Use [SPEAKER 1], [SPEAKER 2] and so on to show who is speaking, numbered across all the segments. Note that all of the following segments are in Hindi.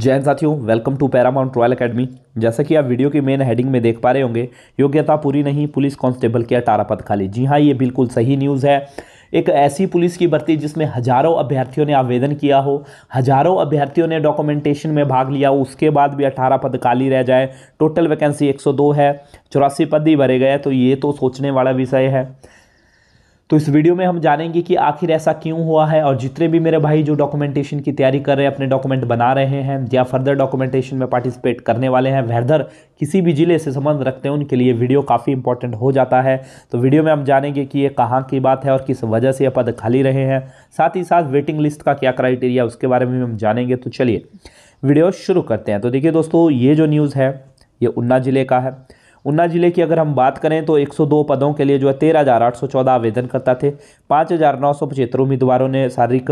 [SPEAKER 1] जैन साथियों welcome to Paramount Royal Academy जैसा कि आप वीडियो की मेन हेडिंग में देख पा रहे होंगे योग्यता पूरी नहीं पुलिस कांस्टेबल की अठारह पद खाली जी हाँ ये बिल्कुल सही न्यूज़ है एक ऐसी पुलिस की भर्ती जिसमें हजारों अभ्यर्थियों ने आवेदन किया हो हजारों अभ्यर्थियों ने डॉक्यूमेंटेशन में भाग लिया उसके बाद भी अठारह पद खाली रह जाए टोटल वैकेंसी एक है चौरासी पद ही भरे गए तो ये तो सोचने वाला विषय है तो इस वीडियो में हम जानेंगे कि आखिर ऐसा क्यों हुआ है और जितने भी मेरे भाई जो डॉक्यूमेंटेशन की तैयारी कर रहे हैं अपने डॉक्यूमेंट बना रहे हैं या फर्दर डॉक्यूमेंटेशन में पार्टिसिपेट करने वाले हैं वैदर किसी भी ज़िले से संबंध रखते हैं उनके लिए वीडियो काफ़ी इंपॉर्टेंट हो जाता है तो वीडियो में हम जानेंगे कि ये कहाँ की बात है और किस वजह से यह पद खाली रहे हैं साथ ही साथ वेटिंग लिस्ट का क्या क्राइटेरिया उसके बारे में हम जानेंगे तो चलिए वीडियो शुरू करते हैं तो देखिए दोस्तों ये जो न्यूज़ है ये उन्ना ज़िले का है उन्ना जिले की अगर हम बात करें तो 102 पदों के लिए जो है तेरह हज़ार आठ सौ चौदह आवेदनकर्ता थे पाँच हज़ार नौ सौ पचहत्तर उम्मीदवारों ने शारीरिक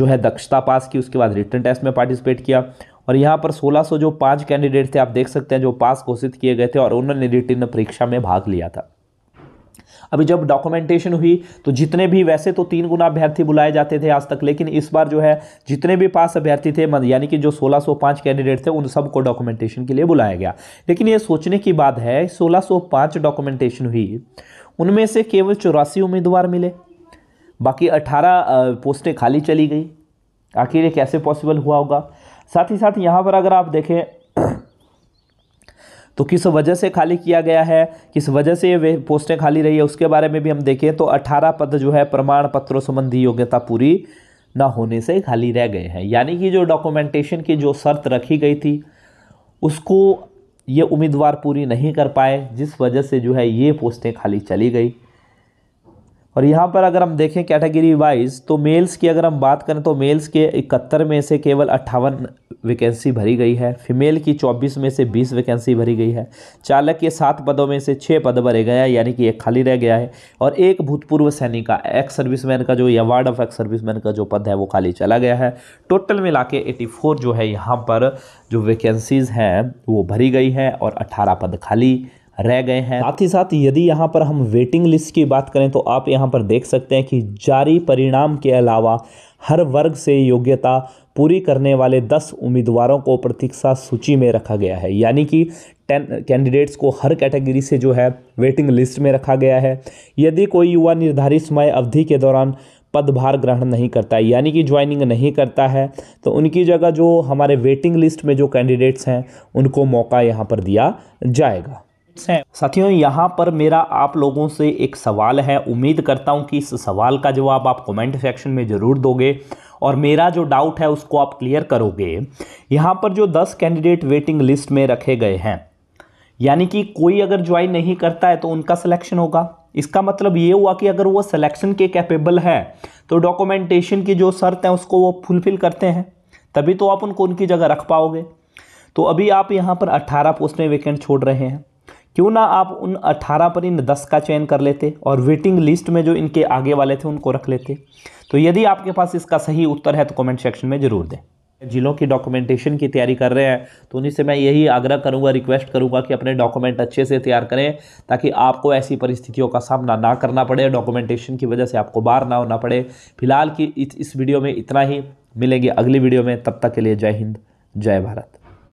[SPEAKER 1] जो है दक्षता पास की उसके बाद रिटर्न टेस्ट में पार्टिसिपेट किया और यहाँ पर 1600 जो पांच कैंडिडेट थे आप देख सकते हैं जो पास घोषित किए गए थे और उन्होंने रिटर्न परीक्षा में भाग लिया था अभी जब डॉक्यूमेंटेशन हुई तो जितने भी वैसे तो तीन गुना अभ्यर्थी बुलाए जाते थे आज तक लेकिन इस बार जो है जितने भी पास अभ्यर्थी थे यानी कि जो 1605 कैंडिडेट थे उन सबको डॉक्यूमेंटेशन के लिए बुलाया गया लेकिन ये सोचने की बात है 1605 डॉक्यूमेंटेशन हुई उनमें से केवल चौरासी उम्मीदवार मिले बाकी अठारह पोस्टें खाली चली गई आखिर ये कैसे पॉसिबल हुआ होगा साथ ही साथ यहाँ पर अगर आप देखें तो किस वजह से खाली किया गया है किस वजह से वे पोस्टें खाली रही है उसके बारे में भी हम देखें तो अठारह पद जो है प्रमाण पत्रों संबंधी योग्यता पूरी ना होने से खाली रह गए हैं यानी कि जो डॉक्यूमेंटेशन की जो शर्त रखी गई थी उसको ये उम्मीदवार पूरी नहीं कर पाए जिस वजह से जो है ये पोस्टें खाली चली गई और यहाँ पर अगर हम देखें कैटेगरी वाइज तो मेल्स की अगर हम बात करें तो मेल्स के इकहत्तर में से केवल अट्ठावन वैकेंसी भरी गई है फीमेल की 24 में से 20 वैकेंसी भरी गई है चालक के सात पदों में से छः पद भरे गए हैं यानी कि एक खाली रह गया है और एक भूतपूर्व सैनिक का एक्स सर्विसमैन का जो या वार्ड ऑफ एक्स सर्विसमैन का जो पद है वो खाली चला गया है टोटल मिला के एटी जो है यहाँ पर जो वैकेंसीज़ हैं वो भरी गई हैं और अट्ठारह पद खाली रह गए हैं साथ ही साथ यदि यहाँ पर हम वेटिंग लिस्ट की बात करें तो आप यहाँ पर देख सकते हैं कि जारी परिणाम के अलावा हर वर्ग से योग्यता पूरी करने वाले 10 उम्मीदवारों को प्रतीक्षा सूची में रखा गया है यानी कि टेन कैंडिडेट्स को हर कैटेगरी से जो है वेटिंग लिस्ट में रखा गया है यदि कोई युवा निर्धारित समय अवधि के दौरान पदभार ग्रहण नहीं करता है यानी कि ज्वाइनिंग नहीं करता है तो उनकी जगह जो हमारे वेटिंग लिस्ट में जो कैंडिडेट्स हैं उनको मौका यहाँ पर दिया जाएगा टिप्स हैं साथियों यहाँ पर मेरा आप लोगों से एक सवाल है उम्मीद करता हूँ कि इस सवाल का जवाब आप कमेंट सेक्शन में ज़रूर दोगे और मेरा जो डाउट है उसको आप क्लियर करोगे यहाँ पर जो दस कैंडिडेट वेटिंग लिस्ट में रखे गए हैं यानी कि कोई अगर ज्वाइन नहीं करता है तो उनका सिलेक्शन होगा इसका मतलब ये हुआ कि अगर वो सिलेक्शन के कैपेबल है तो डॉक्यूमेंटेशन की जो शर्त है उसको वो फुलफिल करते हैं तभी तो आप उनको उनकी जगह रख पाओगे तो अभी आप यहाँ पर 18 पोस्टें वेकेंट छोड़ रहे हैं क्यों ना आप उन अट्ठारह पर इन दस का चयन कर लेते और वेटिंग लिस्ट में जो इनके आगे वाले थे उनको रख लेते तो यदि आपके पास इसका सही उत्तर है तो कमेंट सेक्शन में ज़रूर दें जिलों की डॉक्यूमेंटेशन की तैयारी कर रहे हैं तो उन्हीं से मैं यही आग्रह करूंगा रिक्वेस्ट करूंगा कि अपने डॉक्यूमेंट अच्छे से तैयार करें ताकि आपको ऐसी परिस्थितियों का सामना ना करना पड़े डॉक्यूमेंटेशन की वजह से आपको बाहर ना होना पड़े फिलहाल की इस वीडियो में इतना ही मिलेंगे अगली वीडियो में तब तक के लिए जय हिंद जय भारत